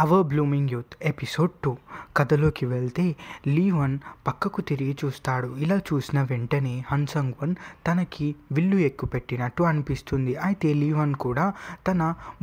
hour blooming youth episode two కథలోకి వెళ్తే లీవన్ పక్కకు తిరిగి చూస్తాడు ఇలా చూసిన వెంటనే హన్సంగ్ వన్ తనకి విల్లు ఎక్కుపెట్టినట్టు అనిపిస్తుంది అయితే లీవన్ కూడా తన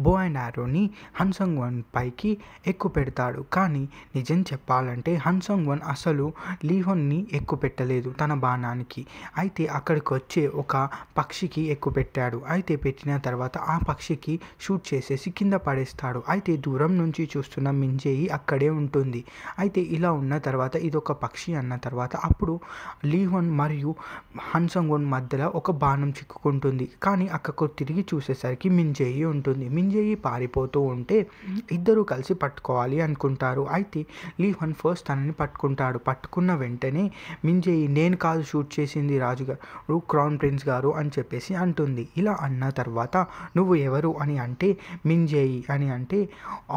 బో అండ్ ఆరోని హన్సంగ్ వన్ పైకి ఎక్కుపెడతాడు కానీ నిజం చెప్పాలంటే హన్సంగ్ వన్ అసలు లీవన్ని ఎక్కుపెట్టలేదు తన బాణానికి అయితే అక్కడికి వచ్చే ఒక పక్షికి ఎక్కుపెట్టాడు అయితే పెట్టిన తర్వాత ఆ పక్షికి షూట్ చేసేసి కింద పడేస్తాడు అయితే దూరం నుంచి చూ చూస్తున్న మింజేయి అక్కడే ఉంటుంది అయితే ఇలా ఉన్న తర్వాత ఇది ఒక పక్షి అన్న తర్వాత అప్పుడు లీహోన్ మరియు హన్సంగోన్ మధ్యలో ఒక బాణం చిక్కుకుంటుంది కానీ అక్కకు తిరిగి చూసేసరికి మింజేయి ఉంటుంది మింజేయి పారిపోతూ ఉంటే ఇద్దరూ కలిసి పట్టుకోవాలి అనుకుంటారు అయితే లీహోన్ ఫస్ట్ తనని పట్టుకుంటాడు పట్టుకున్న వెంటనే మింజేయి నేను కాదు షూట్ చేసింది రాజుగారు క్రౌన్ ప్రిన్స్ గారు అని చెప్పేసి అంటుంది ఇలా అన్న తర్వాత నువ్వు ఎవరు అని అంటే మింజేయి అని అంటే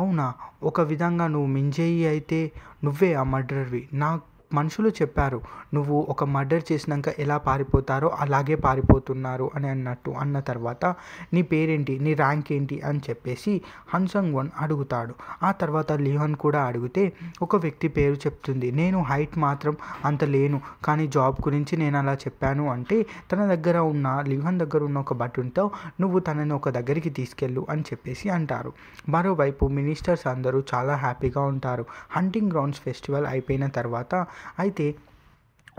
అవునా ఒక విధంగా నువ్వు మింజేయి అయితే నువ్వే ఆ మర్డర్వి నా మనుషులు చెప్పారు నువ్వు ఒక మర్డర్ చేసినాక ఎలా పారిపోతారో అలాగే పారిపోతున్నారు అని అన్నట్టు అన్న తర్వాత నీ పేరేంటి నీ ర్యాంక్ ఏంటి అని చెప్పేసి హన్సంగ్ వన్ అడుగుతాడు ఆ తర్వాత లియోన్ కూడా అడిగితే ఒక వ్యక్తి పేరు చెప్తుంది నేను హైట్ మాత్రం అంత లేను కానీ జాబ్ గురించి నేను అలా చెప్పాను అంటే తన దగ్గర ఉన్న లియోన్ దగ్గర ఉన్న ఒక బటన్తో నువ్వు తనని ఒక దగ్గరికి తీసుకెళ్ళు అని చెప్పేసి అంటారు మరోవైపు మినిస్టర్స్ అందరూ చాలా హ్యాపీగా ఉంటారు హంటింగ్ గ్రౌండ్స్ ఫెస్టివల్ అయిపోయిన తర్వాత అయితే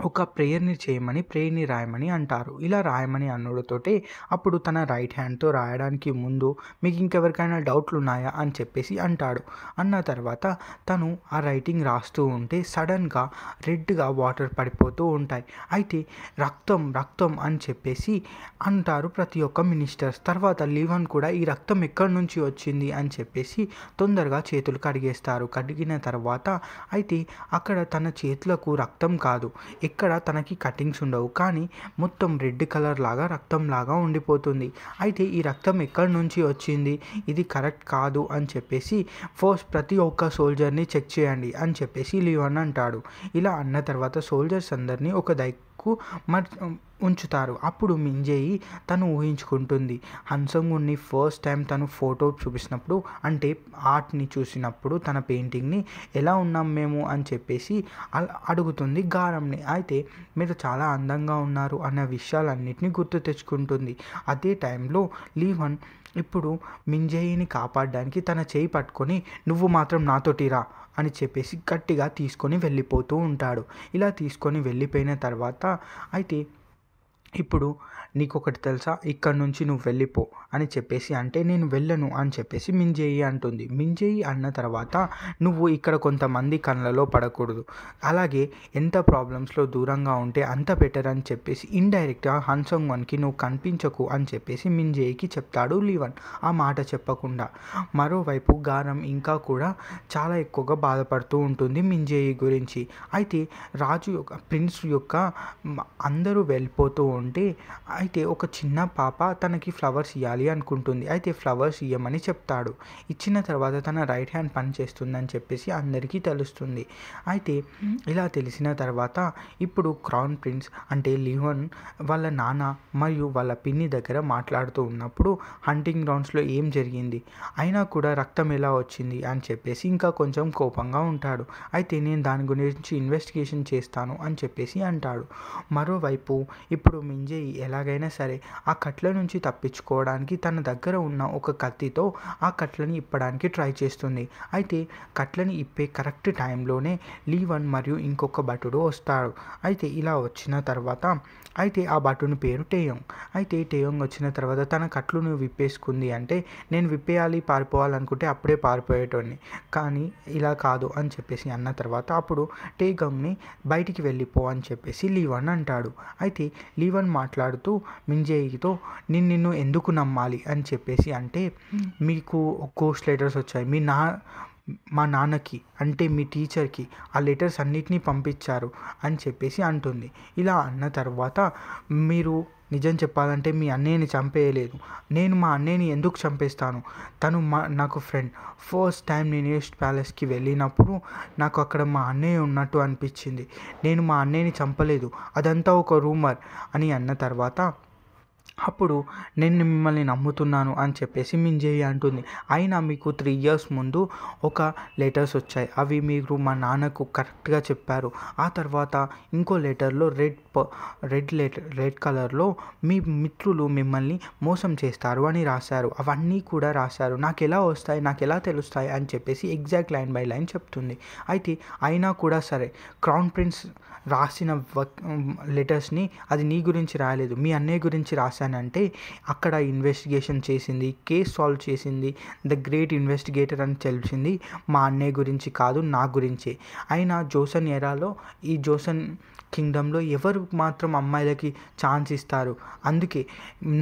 ఒక ప్రేయర్ని చేయమని ప్రేయర్ని రాయమని అంటారు ఇలా రాయమని అన్నోడితోటే అప్పుడు తన రైట్ హ్యాండ్తో రాయడానికి ముందు మీకు ఇంకెవరికైనా డౌట్లు ఉన్నాయా అని చెప్పేసి అంటాడు అన్న తర్వాత తను ఆ రైటింగ్ రాస్తూ ఉంటే సడన్గా రెడ్గా వాటర్ పడిపోతూ ఉంటాయి అయితే రక్తం రక్తం అని చెప్పేసి అంటారు ప్రతి ఒక్క మినిస్టర్స్ తర్వాత లీవన్ కూడా ఈ రక్తం ఎక్కడి నుంచి వచ్చింది అని చెప్పేసి తొందరగా చేతులు కడిగేస్తారు కడిగిన తర్వాత అయితే అక్కడ తన చేతులకు రక్తం కాదు ఇక్కడ తనకి కటింగ్స్ ఉండవు కానీ మొత్తం రెడ్ కలర్ లాగా రక్తం లాగా ఉండిపోతుంది అయితే ఈ రక్తం ఎక్కడి నుంచి వచ్చింది ఇది కరెక్ట్ కాదు అని చెప్పేసి ఫస్ట్ ప్రతి ఒక్క సోల్జర్ని చెక్ చేయండి అని చెప్పేసి లియోన్ అంటాడు ఇలా అన్న తర్వాత సోల్జర్స్ అందరినీ ఒక దై వరకు మర్ ఉంచుతారు అప్పుడు మింజేయి తను ఊహించుకుంటుంది హంసంగుణ్ణి ఫస్ట్ టైం తను ఫోటో చూపించినప్పుడు అంటే ఆర్ట్ని చూసినప్పుడు తన పెయింటింగ్ని ఎలా ఉన్నాం మేము అని చెప్పేసి అడుగుతుంది గారంని అయితే మీరు చాలా అందంగా ఉన్నారు అన్న విషయాలన్నింటినీ గుర్తు తెచ్చుకుంటుంది అదే టైంలో లీవన్ ఇప్పుడు మింజేయిని కాపాడడానికి తన చేయి పట్టుకొని నువ్వు మాత్రం నాతోటి రా అని చెప్పేసి గట్టిగా తీసుకొని వెళ్ళిపోతూ ఉంటాడు ఇలా తీసుకొని వెళ్ళిపోయిన తర్వాత అయితే ఇప్పుడు నీకు ఒకటి తెలుసా ఇక్కడ నుంచి నువ్వు వెళ్ళిపో అని చెప్పేసి అంటే నేను వెళ్ళను అని చెప్పేసి మింజేయి అంటుంది మింజేయి అన్న తర్వాత నువ్వు ఇక్కడ కొంతమంది కళ్ళలో పడకూడదు అలాగే ఎంత ప్రాబ్లమ్స్లో దూరంగా ఉంటే అంత బెటర్ అని చెప్పేసి ఇండైరెక్ట్గా హన్సంగ్ వన్కి నువ్వు కనిపించకు అని చెప్పేసి మింజేయికి చెప్తాడు లీవన్ ఆ మాట చెప్పకుండా మరోవైపు గారం ఇంకా కూడా చాలా ఎక్కువగా బాధపడుతూ ఉంటుంది మింజేయి గురించి అయితే రాజు యొక్క ప్రిన్స్ యొక్క అందరూ వెళ్ళిపోతూ ఉంటే అయితే ఒక చిన్న పాప తనకి ఫ్లవర్స్ ఇవ్వాలి అనుకుంటుంది అయితే ఫ్లవర్స్ ఇవ్వమని చెప్తాడు ఇచ్చిన తర్వాత తన రైట్ హ్యాండ్ పని చేస్తుందని చెప్పేసి అందరికీ తెలుస్తుంది అయితే ఇలా తెలిసిన తర్వాత ఇప్పుడు క్రౌన్ ప్రిన్స్ అంటే లివన్ వాళ్ళ నాన్న మరియు వాళ్ళ పిన్ని దగ్గర మాట్లాడుతూ ఉన్నప్పుడు హంటింగ్ గ్రౌండ్స్లో ఏం జరిగింది అయినా కూడా రక్తం ఎలా వచ్చింది అని చెప్పేసి ఇంకా కొంచెం కోపంగా ఉంటాడు అయితే నేను దాని గురించి ఇన్వెస్టిగేషన్ చేస్తాను అని చెప్పేసి అంటాడు మరోవైపు ఇప్పుడు మీ మింజేయి ఎలాగైనా సరే ఆ కట్ల నుంచి తప్పించుకోవడానికి తన దగ్గర ఉన్న ఒక కత్తితో ఆ కట్లని ఇప్పడానికి ట్రై చేస్తుంది అయితే కట్లని ఇప్పే కరెక్ట్ టైంలోనే లీవన్ మరియు ఇంకొక భటుడు వస్తారు అయితే ఇలా వచ్చిన తర్వాత అయితే ఆ భటుని పేరు టేయోంగ్ అయితే టేయోంగ్ వచ్చిన తర్వాత తన కట్లును విప్పేసుకుంది అంటే నేను విప్పేయాలి పారిపోవాలనుకుంటే అప్పుడే పారిపోయేటోడిని కానీ ఇలా కాదు అని చెప్పేసి అన్న తర్వాత అప్పుడు టేగంగ్ని బయటికి వెళ్ళిపో అని చెప్పేసి లీవన్ అంటాడు అయితే లీవన్ జీవన్ మాట్లాడుతూ మింజేయితో నేను నిన్ను ఎందుకు నమ్మాలి అని చెప్పేసి అంటే మీకు కోర్స్ లెటర్స్ వచ్చాయి మీ నా మా నాన్నకి అంటే మీ టీచర్కి ఆ లెటర్స్ అన్నిటినీ పంపించారు అని చెప్పేసి అంటుంది ఇలా అన్న తర్వాత మీరు నిజం చెప్పాలంటే మీ అన్నయ్యని చంపేయలేదు నేను మా అన్నయ్యని ఎందుకు చంపేస్తాను తను మా నాకు ఫ్రెండ్ ఫస్ట్ టైం నేను ఈస్ట్ ప్యాలెస్కి వెళ్ళినప్పుడు నాకు అక్కడ మా అన్నయ్య ఉన్నట్టు అనిపించింది నేను మా అన్నయ్యని చంపలేదు అదంతా ఒక రూమర్ అని అన్న తర్వాత అప్పుడు నేను మిమ్మల్ని నమ్ముతున్నాను అని చెప్పేసి మింజేయి అంటుంది అయినా మీకు త్రీ ఇయర్స్ ముందు ఒక లెటర్స్ వచ్చాయి అవి మీరు మా నాన్నకు కరెక్ట్గా చెప్పారు ఆ తర్వాత ఇంకో లెటర్లో రెడ్ రెడ్ లెటర్ రెడ్ కలర్లో మీ మిత్రులు మిమ్మల్ని మోసం చేస్తారు అని రాశారు అవన్నీ కూడా రాశారు నాకు ఎలా వస్తాయి నాకు ఎలా తెలుస్తాయి అని చెప్పేసి ఎగ్జాక్ట్ లైన్ బై లైన్ చెప్తుంది అయితే అయినా కూడా సరే క్రౌన్ ప్రిన్స్ రాసిన వక్ లెటర్స్ని అది నీ గురించి రాయలేదు మీ అన్నయ్య గురించి రాశానంటే అక్కడ ఇన్వెస్టిగేషన్ చేసింది కేస్ సాల్వ్ చేసింది ద గ్రేట్ ఇన్వెస్టిగేటర్ అని తెలిసింది మా అన్నయ్య గురించి కాదు నా గురించే అయినా జోసన్ ఎరాలో ఈ జోసన్ కింగ్డంలో ఎవరు మాత్రం అమ్మాయిలకి ఛాన్స్ ఇస్తారు అందుకే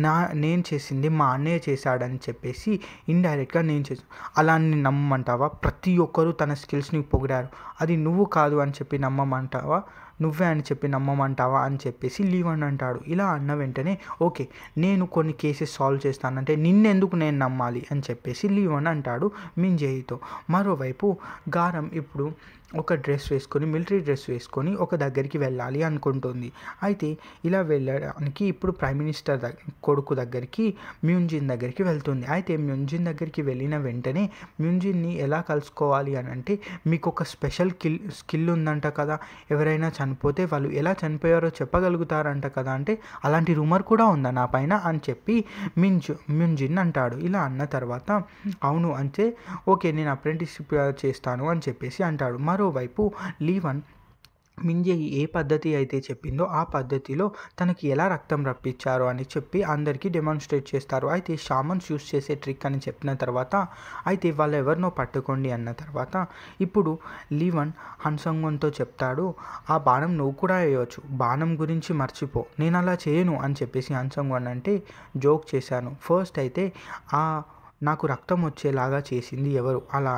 నా నేను చేసింది మా అన్నయ్య చేశాడని చెప్పేసి ఇండైరెక్ట్గా నేను చేశాను అలా నేను నమ్మమంటావా ప్రతి ఒక్కరూ తన స్కిల్స్ని పొగిడారు అది నువ్వు కాదు అని చెప్పి నమ్మమంటావా నువ్వే అని చెప్పి నమ్మమంటావా అని చెప్పేసి లీవ్ అని అంటాడు ఇలా అన్న వెంటనే ఓకే నేను కొన్ని కేసెస్ సాల్వ్ చేస్తానంటే నిన్నెందుకు నేను నమ్మాలి అని చెప్పేసి లీవ్ అని అంటాడు మింజేయితో మరోవైపు గారం ఇప్పుడు ఒక డ్రెస్ వేసుకొని మిలిటరీ డ్రెస్ వేసుకొని ఒక దగ్గరికి వెళ్ళాలి అనుకుంటుంది అయితే ఇలా వెళ్ళడానికి ఇప్పుడు ప్రైమ్ మినిస్టర్ దగ్గర కొడుకు దగ్గరికి మ్యూన్జిన్ దగ్గరికి వెళ్తుంది అయితే మ్యూన్జిన్ దగ్గరికి వెళ్ళిన వెంటనే మ్యూన్జిన్ని ఎలా కలుసుకోవాలి అని అంటే మీకు ఒక స్పెషల్ కిల్ స్కిల్ ఉందంట కదా ఎవరైనా చని చనిపోతే వాళ్ళు ఎలా చనిపోయారో చెప్పగలుగుతారంట కదా అంటే అలాంటి రూమర్ కూడా ఉందా నా పైన అని చెప్పి మింజు మింజిన్ అంటాడు ఇలా అన్న తర్వాత అవును అంటే ఓకే నేను అప్రెంటిస్షిప్ చేస్తాను అని చెప్పేసి అంటాడు మరోవైపు లీవన్ మింజే ఏ పద్ధతి అయితే చెప్పిందో ఆ పద్ధతిలో తనకి ఎలా రక్తం రప్పించారు అని చెప్పి అందరికీ డెమాన్స్ట్రేట్ చేస్తారు అయితే షామన్స్ యూస్ చేసే ట్రిక్ అని చెప్పిన తర్వాత అయితే వాళ్ళు ఎవరినో పట్టుకోండి అన్న తర్వాత ఇప్పుడు లీవన్ హన్సంగంతో చెప్తాడు ఆ బాణం నువ్వు కూడా వేయవచ్చు బాణం గురించి మర్చిపో నేను అలా చేయను అని చెప్పేసి హన్సంగన్ అంటే జోక్ చేశాను ఫస్ట్ అయితే ఆ నాకు రక్తం వచ్చేలాగా చేసింది ఎవరు అలా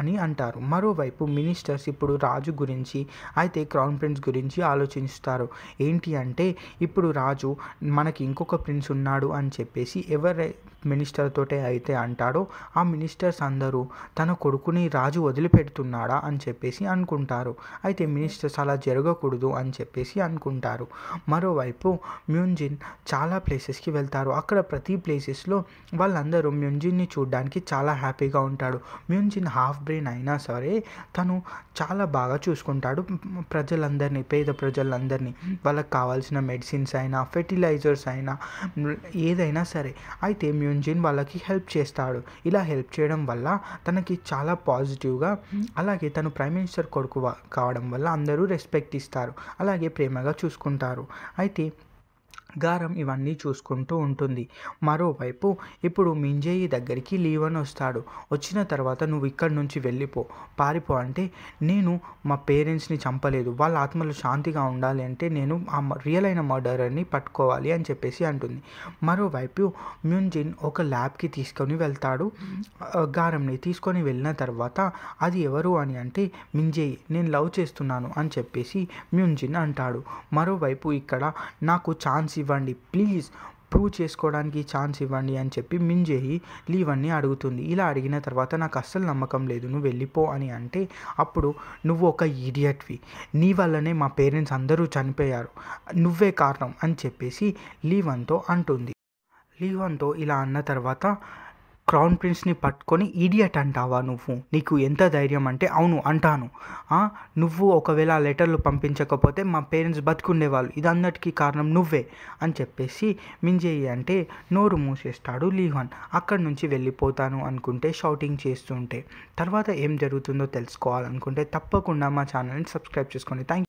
అని అంటారు మరోవైపు మినిస్టర్స్ ఇప్పుడు రాజు గురించి అయితే క్రౌన్ ప్రిన్స్ గురించి ఆలోచిస్తారు ఏంటి అంటే ఇప్పుడు రాజు మనకి ఇంకొక ప్రిన్స్ ఉన్నాడు అని చెప్పేసి ఎవరై మినిస్టర్తోటే అయితే అంటాడో ఆ మినిస్టర్స్ అందరూ తన కొడుకుని రాజు వదిలిపెడుతున్నాడా అని చెప్పేసి అనుకుంటారు అయితే మినిస్టర్స్ అలా జరగకూడదు అని చెప్పేసి అనుకుంటారు మరోవైపు మ్యూన్జిన్ చాలా ప్లేసెస్కి వెళ్తారు అక్కడ ప్రతి ప్లేసెస్లో వాళ్ళందరూ మ్యూన్జిన్ని చూడడానికి చాలా హ్యాపీగా ఉంటాడు మ్యూన్జిన్ హాఫ్ బ్రెయిన్ అయినా సరే తను చాలా బాగా చూసుకుంటాడు ప్రజలందరినీ పేద ప్రజలందరినీ వాళ్ళకి కావాల్సిన మెడిసిన్స్ అయినా ఫెర్టిలైజర్స్ అయినా ఏదైనా సరే అయితే మ్యూ యూన్జిన్ వాళ్ళకి హెల్ప్ చేస్తాడు ఇలా హెల్ప్ చేయడం వల్ల తనకి చాలా పాజిటివ్గా అలాగే తను ప్రైమ్ మినిస్టర్ కొడుకు కావడం వల్ల అందరూ రెస్పెక్ట్ ఇస్తారు అలాగే ప్రేమగా చూసుకుంటారు అయితే గారం ఇవన్నీ చూసుకుంటూ ఉంటుంది మరోవైపు ఇప్పుడు మింజేయి దగ్గరికి లీవన్ వస్తాడు వచ్చిన తర్వాత నువ్వు ఇక్కడి నుంచి వెళ్ళిపో పారిపో అంటే నేను మా పేరెంట్స్ని చంపలేదు వాళ్ళ ఆత్మలు శాంతిగా ఉండాలి అంటే నేను ఆ రియల్ అయిన మర్డరర్ని పట్టుకోవాలి అని చెప్పేసి అంటుంది మరోవైపు మ్యూన్జిన్ ఒక ల్యాబ్కి తీసుకొని వెళ్తాడు గారంని తీసుకొని వెళ్ళిన తర్వాత అది ఎవరు అని అంటే మింజేయి నేను లవ్ చేస్తున్నాను అని చెప్పేసి మ్యూన్జిన్ అంటాడు మరోవైపు ఇక్కడ నాకు ఛాన్స్ ఇవ్వండి ప్లీజ్ ప్రూవ్ చేసుకోవడానికి ఛాన్స్ ఇవ్వండి అని చెప్పి మింజేయి లీవన్ని అడుగుతుంది ఇలా అడిగిన తర్వాత నాకు అస్సలు నమ్మకం లేదు నువ్వు వెళ్ళిపో అని అంటే అప్పుడు నువ్వు ఒక ఇడియట్వి నీ వల్లనే మా పేరెంట్స్ అందరూ చనిపోయారు నువ్వే కారణం అని చెప్పేసి లీవన్తో అంటుంది లీవన్తో ఇలా అన్న తర్వాత క్రౌన్ ప్రిన్స్ని పట్టుకొని ఈడియట్ అంటావా నువ్వు నీకు ఎంత ధైర్యం అంటే అవును అంటాను నువ్వు ఒకవేళ లెటర్లు పంపించకపోతే మా పేరెంట్స్ బతుకుండేవాళ్ళు ఇదందటికీ కారణం నువ్వే అని చెప్పేసి మింజేయి అంటే నోరు మూసేస్తాడు లీహాన్ అక్కడి నుంచి వెళ్ళిపోతాను అనుకుంటే షౌటింగ్ చేస్తుంటే తర్వాత ఏం జరుగుతుందో తెలుసుకోవాలనుకుంటే తప్పకుండా మా ఛానల్ని సబ్స్క్రైబ్ చేసుకోండి థ్యాంక్